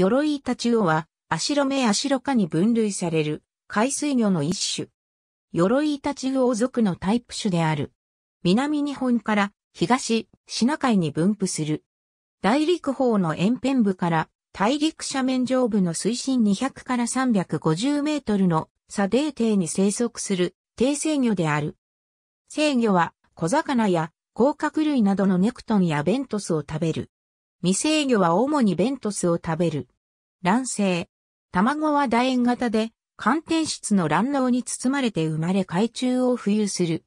鎧イタチウオは、アシロメアシロカに分類される、海水魚の一種。鎧イタチウオ属のタイプ種である。南日本から東、シナ海に分布する。大陸方の沿辺部から大陸斜面上部の水深200から350メートルの砂泥底に生息する低生魚である。生魚は小魚や甲殻類などのネクトンやベントスを食べる。未生魚は主にベントスを食べる。卵生。卵は楕円型で、寒天質の卵脳に包まれて生まれ海中を浮遊する。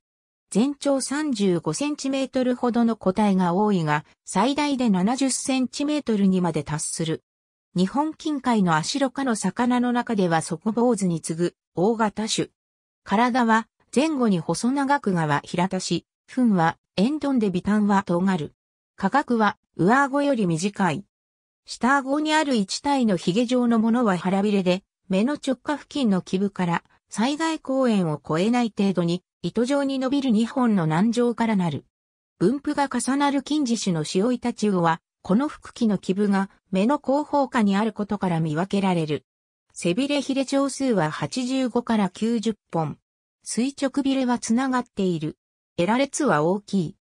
全長3 5トルほどの個体が多いが、最大で7 0トルにまで達する。日本近海のアシロ科の魚の中では底坊主に次ぐ大型種。体は前後に細長くがは平たし、糞はエンで微端は尖る。価格は上顎より短い。下顎にある一体の髭状のものは腹びれで、目の直下付近の基部から災害公園を越えない程度に糸状に伸びる2本の難状からなる。分布が重なる近似種の塩イタチウオは、この腹器の基部が目の後方下にあることから見分けられる。背びれヒレ長数は85から90本。垂直びれはつながっている。エラ列は大きい。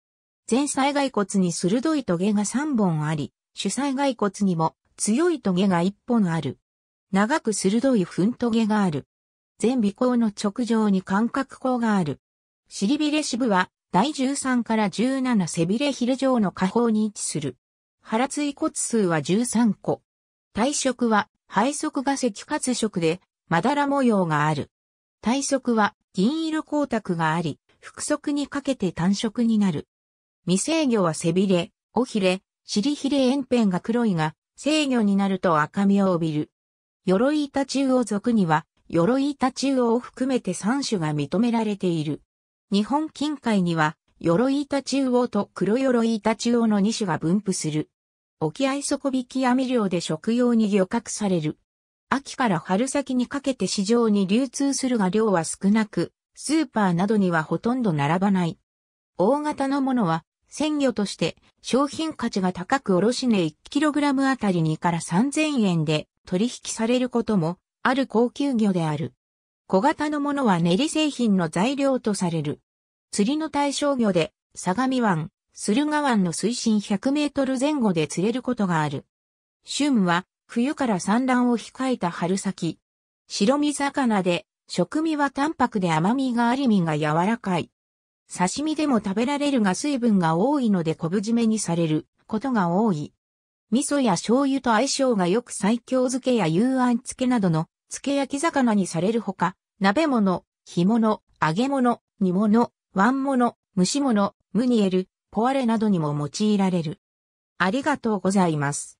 前災骸骨に鋭い棘が3本あり、主災骸骨にも強い棘が1本ある。長く鋭い墳棘がある。全尾孔の直上に間隔孔がある。尻びれ支部は第13から17背びれ昼上の下方に位置する。腹椎骨数は13個。体色は肺側が赤活色で、まだら模様がある。体側は銀色光沢があり、腹側にかけて単色になる。未制魚は背びれ、尾ひれ、尻ひれ円辺が黒いが、制御になると赤みを帯びる。鎧板中央族には、鎧板中央を含めて3種が認められている。日本近海には、鎧板中央と黒鎧板中央の2種が分布する。沖合底引き網漁で食用に漁獲される。秋から春先にかけて市場に流通するが量は少なく、スーパーなどにはほとんど並ばない。大型のものは鮮魚として商品価値が高く卸値 1kg あたり2から3000円で取引されることもある高級魚である。小型のものは練り製品の材料とされる。釣りの対象魚で相模湾、駿河湾の水深100メートル前後で釣れることがある。旬は冬から産卵を控えた春先。白身魚で、食味は淡白で甘みがあり身が柔らかい。刺身でも食べられるが水分が多いので昆布締めにされることが多い。味噌や醤油と相性が良く西京漬けや幽飯漬けなどの漬け焼き魚にされるほか、鍋物、干物、揚げ物、煮物、椀物、蒸し物、ムニエル、ポワレなどにも用いられる。ありがとうございます。